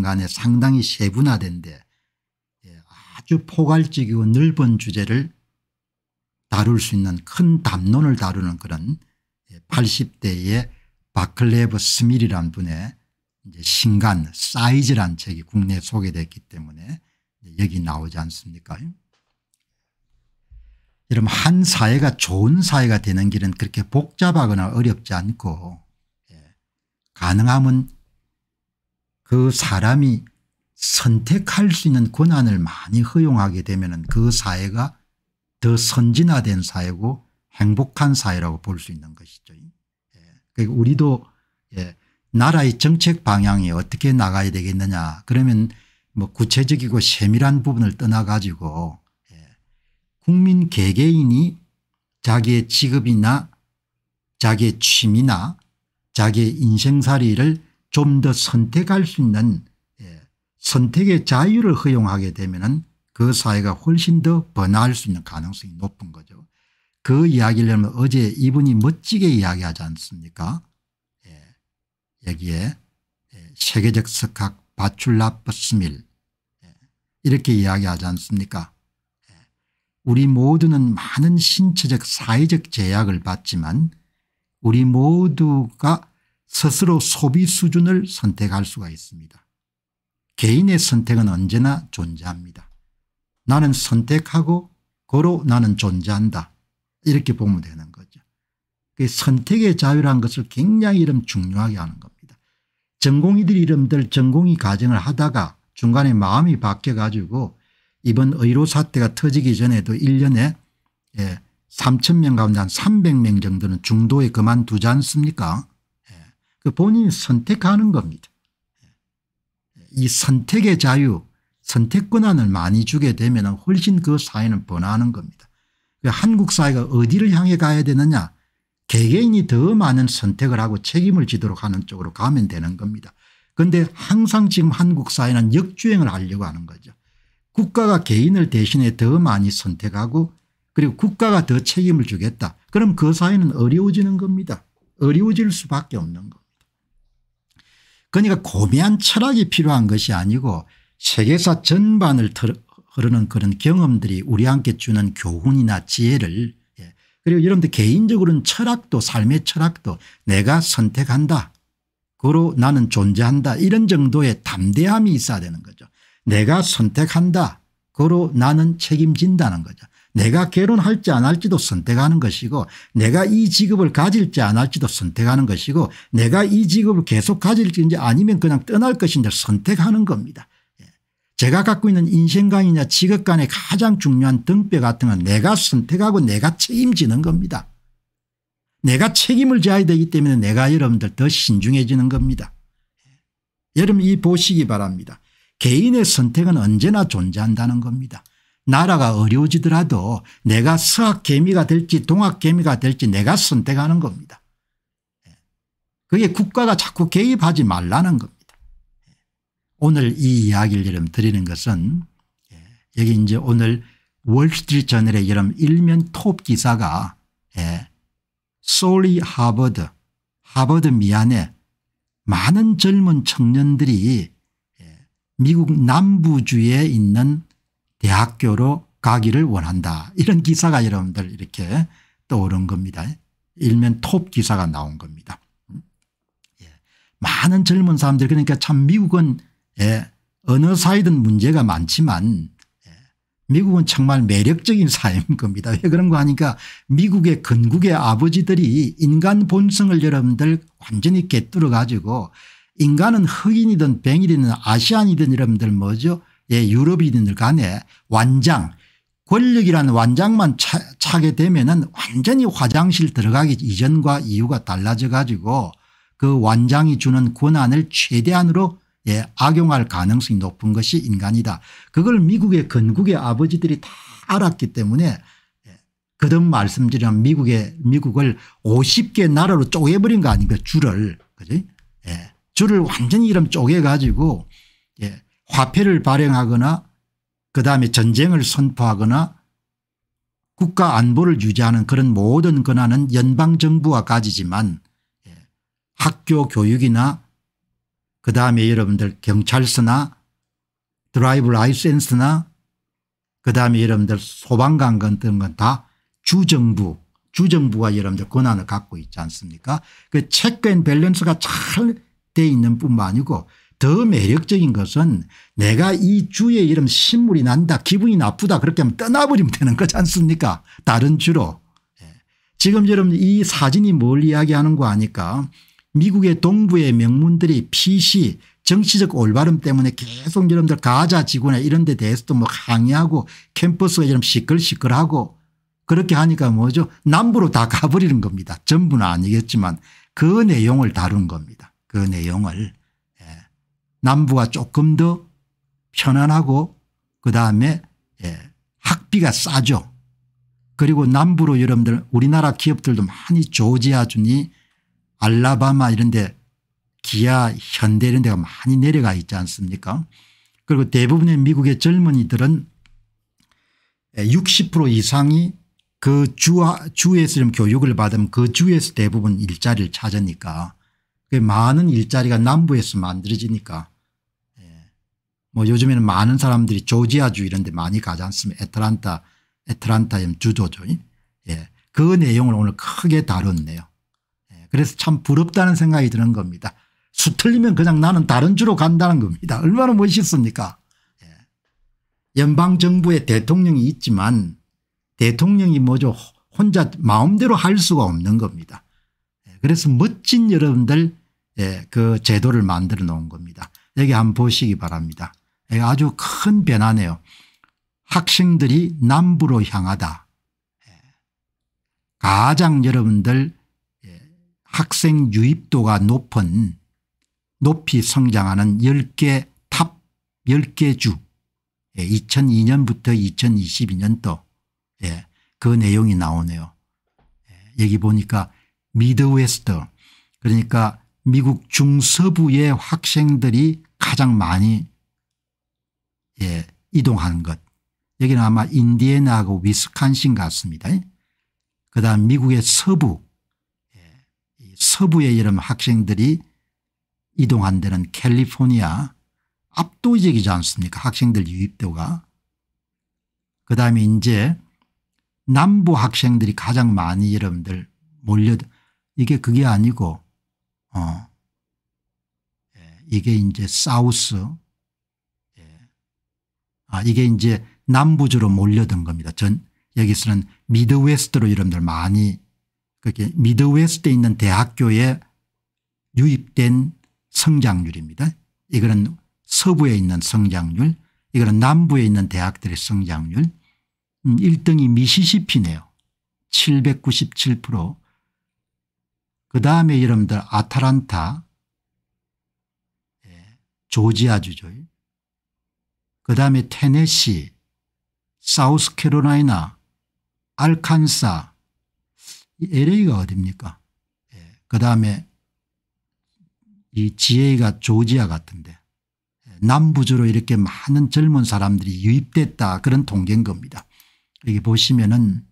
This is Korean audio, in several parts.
간에 상당히 세분화된데 예, 아주 포괄적이고 넓은 주제를 다룰 수 있는 큰 담론을 다루는 그런 80대의 예, 바클레브 스밀이란 분의 신간 사이즈란 책이 국내에 소개됐기 때문에 여기 나오지 않습니까 여러분 한 사회가 좋은 사회가 되는 길은 그렇게 복잡하거나 어렵지 않고 예, 가능하면 그 사람이 선택할 수 있는 권한을 많이 허용하게 되면 그 사회가 더 선진화된 사회고 행복한 사회라고 볼 수 있는 것이죠. 예. 그러니까 우리도 예. 나라의 정책 방향이 어떻게 나가야 되겠느냐 그러면 뭐 구체적이고 세밀한 부분을 떠나 가지고 예. 국민 개개인이 자기의 직업이나 자기의 취미나 자기의 인생살이를 좀더 선택할 수 있는 예, 선택의 자유를 허용하게 되면 그 사회가 훨씬 더 번화할 수 있는 가능성이 높은 거죠. 그 이야기를 하면 어제 이분이 멋지게 이야기하지 않습니까 예. 여기에 예, 세계적 석학 바출라프스밀 예. 이렇게 이야기하지 않습니까 예. 우리 모두는 많은 신체적 사회적 제약을 받지만 우리 모두가 스스로 소비 수준을 선택할 수가 있습니다. 개인의 선택은 언제나 존재합니다. 나는 선택하고 고로 나는 존재한다. 이렇게 보면 되는 거죠. 그 선택의 자유란 것을 굉장히 이름 중요하게 하는 겁니다. 전공의들 이름들 전공의 과정을 하다가 중간에 마음이 바뀌어가지고 이번 의료 사태가 터지기 전에도 1년에 3천명 예, 가운데 한 300명 정도는 중도에 그만두지 않습니까 그 본인이 선택하는 겁니다. 이 선택의 자유 선택 권한을 많이 주게 되면 훨씬 그 사회는 번하는 겁니다. 그 한국 사회가 어디를 향해 가야 되느냐 개개인이 더 많은 선택을 하고 책임을 지도록 하는 쪽으로 가면 되는 겁니다. 그런데 항상 지금 한국 사회는 역주행을 하려고 하는 거죠. 국가가 개인을 대신해 더 많이 선택하고 그리고 국가가 더 책임을 주겠다. 그럼 그 사회는 어려워지는 겁니다. 어려워질 수밖에 없는 거. 그러니까 고미한 철학이 필요한 것이 아니고 세계사 전반을 흐르는 그런 경험들이 우리 함께 주는 교훈이나 지혜를 예. 그리고 여러분들 개인적으로는 철학도 삶의 철학도 내가 선택한다. 그로 나는 존재한다 이런 정도의 담대함이 있어야 되는 거죠. 내가 선택한다. 그로 나는 책임진다는 거죠. 내가 결혼할지 안 할지도 선택하는 것이고 내가 이 직업을 가질지 안 할지도 선택하는 것이고 내가 이 직업을 계속 가질지 아니면 그냥 떠날 것인지 선택하는 겁니다. 예. 제가 갖고 있는 인생관이냐 직업관의 가장 중요한 등뼈 같은 건 내가 선택하고 내가 책임지는 겁니다. 내가 책임을 져야 되기 때문에 내가 여러분들 더 신중해지는 겁니다. 예. 여러분 이 보시기 바랍니다. 개인의 선택은 언제나 존재한다는 겁니다. 나라가 어려워지더라도 내가 서학개미가 될지 동학개미가 될지 내가 선택하는 겁니다. 그게 국가가 자꾸 개입하지 말라는 겁니다. 오늘 이 이야기를 여러분 드리는 것은 예, 여기 이제 오늘 월스트리트 저널의 여러분 일면 톱 기사가 솔리 예, 하버드 하버드 미안에 많은 젊은 청년들이 예, 미국 남부주에 있는 대학교로 가기를 원한다. 이런 기사가 여러분들 이렇게 떠오른 겁니다. 일면 톱 기사가 나온 겁니다. 음? 예. 많은 젊은 사람들 그러니까 참 미국은 예, 어느 사이든 문제가 많지만 예, 미국은 정말 매력적인 사회인 겁니다. 왜 그런가 하니까 미국의 건국의 아버지들이 인간 본성을 여러분들 완전히 깨뚫어 가지고 인간은 흑인이든 뱅이든 아시안이든 여러분들 뭐죠 예, 유럽인들 간에 완장 권력이라는 완장만 차, 게 되면 은 완전히 화장실 들어가기 이전과 이유가 달라져 가지고 그 완장이 주는 권한을 최대한으로 예, 악용할 가능성이 높은 것이 인간이다. 그걸 미국의 건국의 아버지들이 다 알았기 때문에 그듭 예, 말씀드리면 미국의 미국을 50개 나라로 쪼개버린 거아닌가 줄을 그지 예. 줄을 완전히 이름 쪼개가지고 예. 화폐를 발행하거나 그다음에 전쟁을 선포하거나 국가 안보를 유지하는 그런 모든 권한은 연방정부와 가지지만 예, 학교 교육이나 그다음에 여러분들 경찰서나 드라이브 라이센스나 그다음에 여러분들 소방관 같은 건 다 주정부 주정부가 여러분들 권한을 갖고 있지 않습니까 그 체크 앤 밸런스가 잘 돼 있는 뿐만 아니고 더 매력적인 것은 내가 이 주의 이름 신물이 난다 기분이 나쁘다 그렇게 하면 떠나버리면 되는 거지 않습니까 다른 주로. 예. 지금 여러분 이 사진이 뭘 이야기하는 거 아니까 미국의 동부의 명문들이 PC 정치적 올바름 때문에 계속 여러분들 가자 지구나 이런 데 대해서도 뭐 항의하고 캠퍼스가 좀 시끌시끌하고 그렇게 하니까 뭐죠 남부로 다 가버리는 겁니다. 전부는 아니겠지만 그 내용을 다룬 겁니다. 그 내용을. 남부가 조금 더 편안하고 그다음에 예, 학비가 싸죠. 그리고 남부로 여러분들 우리나라 기업들도 많이 조지아 주니 알라바마 이런 데 기아 현대 이런 데가 많이 내려가 있지 않습니까 그리고 대부분의 미국의 젊은이들은 60% 예, 이상이 그 주, 주에서 좀 교육을 받으면 그 주에서 대부분 일자리를 찾으니까 그 많은 일자리가 남부에서 만들어지니까 뭐 요즘에는 많은 사람들이 조지아주 이런 데 많이 가지 않습니까 애틀란타 애틀란타 주도죠. 예. 그 내용을 오늘 크게 다뤘네요. 예. 그래서 참 부럽다는 생각이 드는 겁니다. 수 틀리면 그냥 나는 다른 주로 간다는 겁니다. 얼마나 멋있습니까 예. 연방정부의 대통령이 있지만 대통령이 뭐죠 혼자 마음대로 할 수가 없는 겁니다. 예. 그래서 멋진 여러분들 예, 그 제도를 만들어 놓은 겁니다. 여기 한번 보시기 바랍니다. 예, 아주 큰 변화네요. 학생들이 남부로 향하다. 예. 가장 여러분들 예, 학생 유입도가 높은 높이 성장하는 10개 탑 10개 주 2002년부터 2022년도 그 내용이 나오네요. 여기 보니까 미드웨스트 그러니까 미국 중서부의 학생들이 가장 많이 예, 이동하는 것. 여기는 아마 인디애나하고 위스콘신 같습니다. 그다음 미국의 서부 예, 서부의 이름 학생들이 이동한 데는 캘리포니아 압도적이지 않습니까 학생들 유입도가. 그다음에 이제 남부 학생들이 가장 많이 여러분들 몰려 이게 그게 아니고 어 예, 이게 이제 사우스 아 이게 이제 남부주로 몰려든 겁니다. 전 여기서는 미드웨스트로 여러분들 많이 그렇게 미드웨스트에 있는 대학교에 유입된 성장률입니다. 이거는 서부에 있는 성장률 이거는 남부에 있는 대학들의 성장률 음, 1등이 미시시피네요. 797% 그다음에 여러분들 아타란타 예, 조지아주죠. 그 다음에 테네시, 사우스캐로라이나 알칸사, LA가 어딥니까? 예. 그 다음에 이 GA가 조지아 같은데 예, 남부주로 이렇게 많은 젊은 사람들이 유입됐다 그런 통계인 겁니다. 여기 보시면은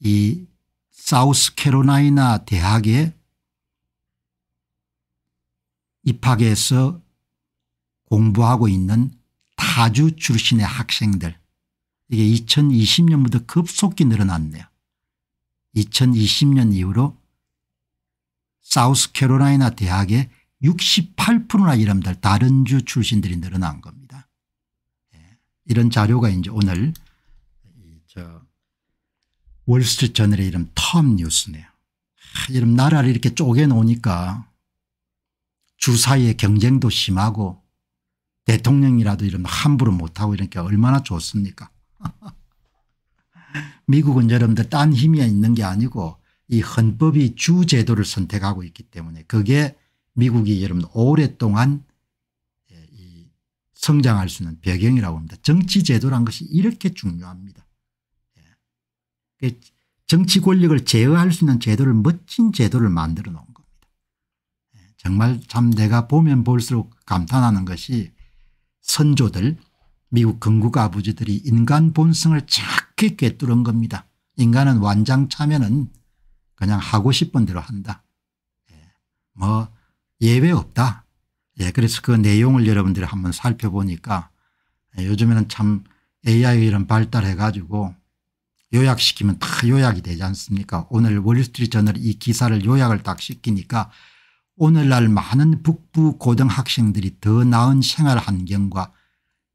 이사우스캐로라이나 대학에 입학해서 공부하고 있는 사주 출신의 학생들 이게 2020년부터 급속히 늘어났네요. 2020년 이후로 사우스캐롤라이나 대학의 68%나 이름들 다른 주 출신들이 늘어난 겁니다. 예. 이런 자료가 이제 오늘 저 월스트리트 저널의 이름 텀 뉴스네요. 아, 이런 나라를 이렇게 쪼개 놓으니까 주사의 경쟁도 심하고 대통령이라도 이런 함부로 못하고 이러니까 얼마나 좋습니까 미국은 여러분들 딴 힘이 있는 게 아니고 이 헌법이 주제도를 선택하고 있기 때문에 그게 미국이 여러분 오랫동안 예, 성장할 수 있는 배경이라고 합니다. 정치 제도란 것이 이렇게 중요합니다. 예. 그 정치 권력을 제어할 수 있는 제도를 멋진 제도를 만들어 놓은 겁니다. 예, 정말 참 내가 보면 볼수록 감탄하는 것이 선조들 미국 건국 아버지들이 인간 본성을 착히 꿰뚫은 겁니다. 인간은 완장차면은 그냥 하고 싶은 대로 한다. 예, 뭐 예외 없다. 예, 그래서 그 내용을 여러분들이 한번 살펴보니까 예, 요즘에는 참 AI 이런 발달해 가지고 요약시키면 다 요약이 되지 않습니까 오늘 월스트리트저널 이 기사를 요약을 딱 시키니까 오늘날 많은 북부 고등학생들이 더 나은 생활 환경과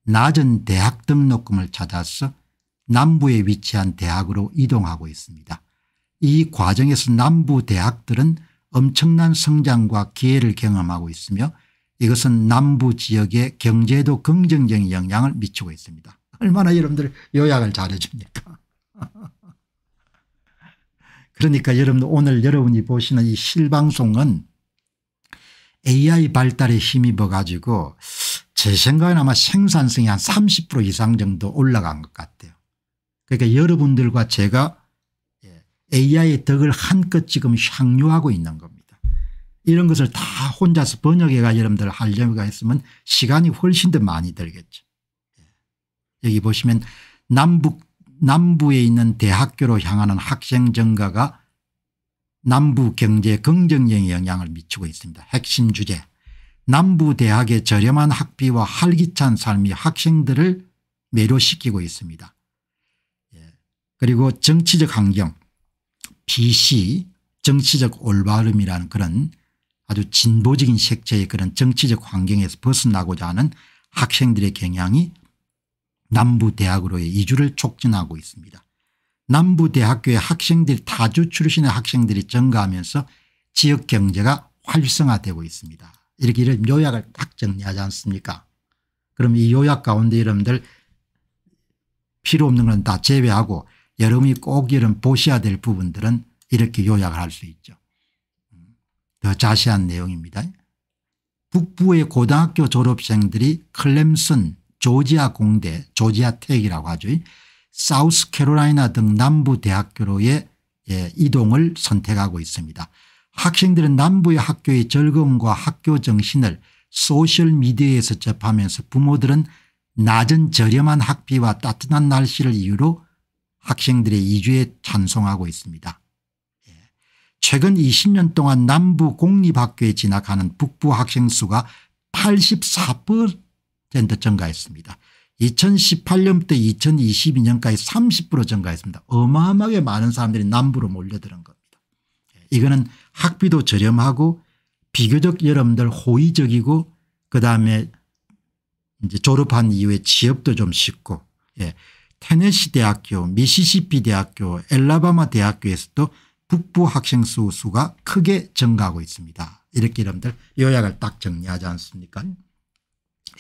낮은 대학 등록금을 찾아서 남부에 위치한 대학으로 이동하고 있습니다. 이 과정에서 남부 대학들은 엄청난 성장과 기회를 경험하고 있으며 이것은 남부 지역의 경제에도 긍정적인 영향을 미치고 있습니다. 얼마나 여러분들 요약을 잘해줍니까 그러니까 여러분 오늘 여러분이 보시는 이 실방송은 AI 발달에 힘입어 가지고 제생각에는 아마 생산성이 한 30% 이상 정도 올라간 것 같아요. 그러니까 여러분들과 제가 AI의 예, 덕을 한껏 지금 향유하고 있는 겁니다. 이런 것을 다 혼자서 번역해가 여러분들 하려고 했으면 시간이 훨씬 더 많이 들겠죠. 예. 여기 보시면 남북 남부에 있는 대학교로 향하는 학생 정가가 남부 경제 긍정적 영향을 미치고 있습니다. 핵심 주제 남부대학의 저렴한 학비와 활기찬 삶이 학생들을 매료시키고 있습니다. 예. 그리고 정치적 환경 BC 정치적 올바름이라는 그런 아주 진보적인 색채의 그런 정치적 환경에서 벗어나고자 하는 학생들의 경향이 남부대학으로의 이주를 촉진하고 있습니다. 남부대학교의 학생들 타주 출신의 학생들이 증가하면서 지역 경제가 활성화되고 있습니다. 이렇게 이런 요약을 딱 정리하지 않습니까 그럼 이 요약 가운데 여러분들 필요 없는 건 다 제외하고 여러분이 꼭 이런 보셔야 될 부분들은 이렇게 요약을 할 수 있죠. 더 자세한 내용입니다. 북부의 고등학교 졸업생들이 클램슨 조지아 공대 조지아 텍이라고 하죠. 사우스캐롤라이나 등 남부 대학교로의 예, 이동을 선택하고 있습니다. 학생들은 남부의 학교의 즐거움과 학교 정신을 소셜미디어에서 접하면서 부모들은 낮은 저렴한 학비와 따뜻한 날씨를 이유로 학생들의 이주에 찬송하고 있습니다. 예. 최근 20년 동안 남부 공립학교에 진학하는 북부 학생 수가 84% 증가했습니다. 2018년부터 2022년까지 30% 증가했습니다. 어마어마하게 많은 사람들이 남부로 몰려드는 겁니다. 예, 이거는 학비도 저렴하고 비교적 여러분들 호의적이고 그다음에 이제 졸업한 이후에 취업도 좀 쉽고 예. 테네시 대학교 미시시피 대학교 엘라바마 대학교에서도 북부 학생 수가 크게 증가하고 있습니다. 이렇게 여러분들 요약을 딱 정리하지 않습니까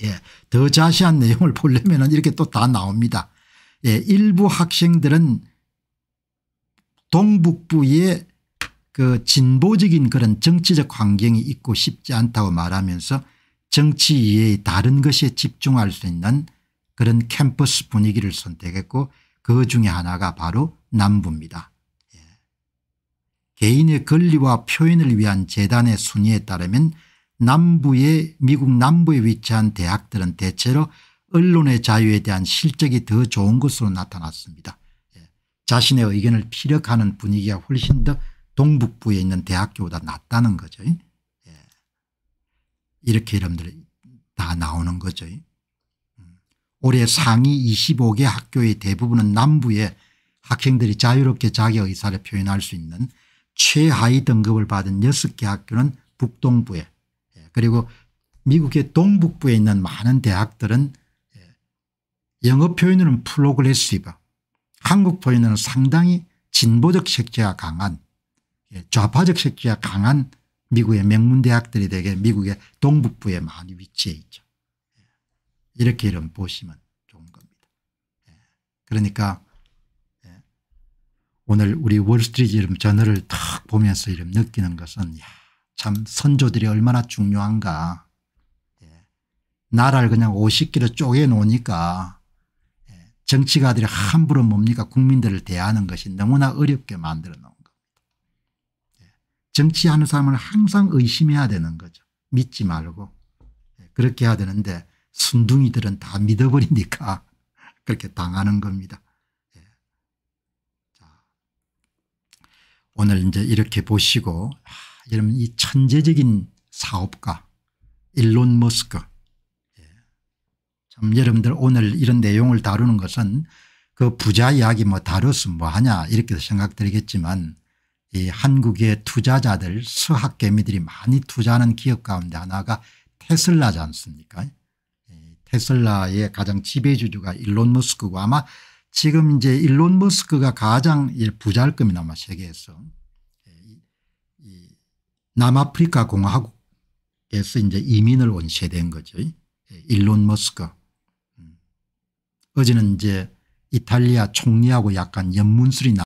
예. 더 자세한 내용을 보려면 이렇게 또 다 나옵니다. 예. 일부 학생들은 동북부의 그 진보적인 그런 정치적 환경이 있고 싶지 않다고 말하면서 정치 이외의 다른 것에 집중할 수 있는 그런 캠퍼스 분위기를 선택했고 그 중에 하나가 바로 남부입니다. 예. 개인의 권리와 표현을 위한 재단의 순위에 따르면 남부의 미국 남부에 위치한 대학들은 대체로 언론의 자유에 대한 실적이 더 좋은 것으로 나타났습니다. 예. 자신의 의견을 피력하는 분위기가 훨씬 더 동북부에 있는 대학교보다 낫다는 거죠. 예. 이렇게 여러분들 다 나오는 거죠. 음. 올해 상위 25개 학교의 대부분은 남부에 학생들이 자유롭게 자기 의사를 표현할 수 있는 최하위 등급을 받은 6개 학교는 북동부에 그리고 미국의 동북부에 있는 많은 대학들은 예, 영어 표현으로는 프로그레시브 한국 표현으로는 상당히 진보적 색채가 강한 예, 좌파적 색채가 강한 미국의 명문대학들이 되게 미국의 동북부에 많이 위치해 있죠. 예, 이렇게 이름 보시면 좋은 겁니다. 그러니까 오늘 우리 월스트리트 이름 전화를 탁 보면서 이름 느끼는 것은 야참 선조들이 얼마나 중요한가. 예. 나라를 그냥 50개로 쪼개 놓으니까 예. 정치가들이 함부로 뭡니까 국민들을 대하는 것이 너무나 어렵게 만들어 놓은 겁니다. 예. 정치하는 사람을 항상 의심해야 되는 거죠. 믿지 말고 그렇게 해야 되는데 순둥이들은 다 믿어버리니까 그렇게 당하는 겁니다. 오늘 이제 이렇게 보시고 여러분 이 천재적인 사업가 일론 머스크 예. 참 여러분들 오늘 이런 내용을 다루는 것은 그 부자 이야기 뭐 다뤘으면 뭐하냐 이렇게 생각드리겠지만 이 한국의 투자자들 서학개미들이 많이 투자하는 기업 가운데 하나가 테슬라지 않습니까 예. 테슬라의 가장 지배주주가 일론 머스크고 아마 지금 이제 일론 머스크가 가장 부자일 겁니다 아마 세계에서 남아프리카 공화국에서 이제 이민을 원시된 거죠. 일론 머스크. 음. 어제는 이제 이탈리아 총리하고 약간 연문술이 나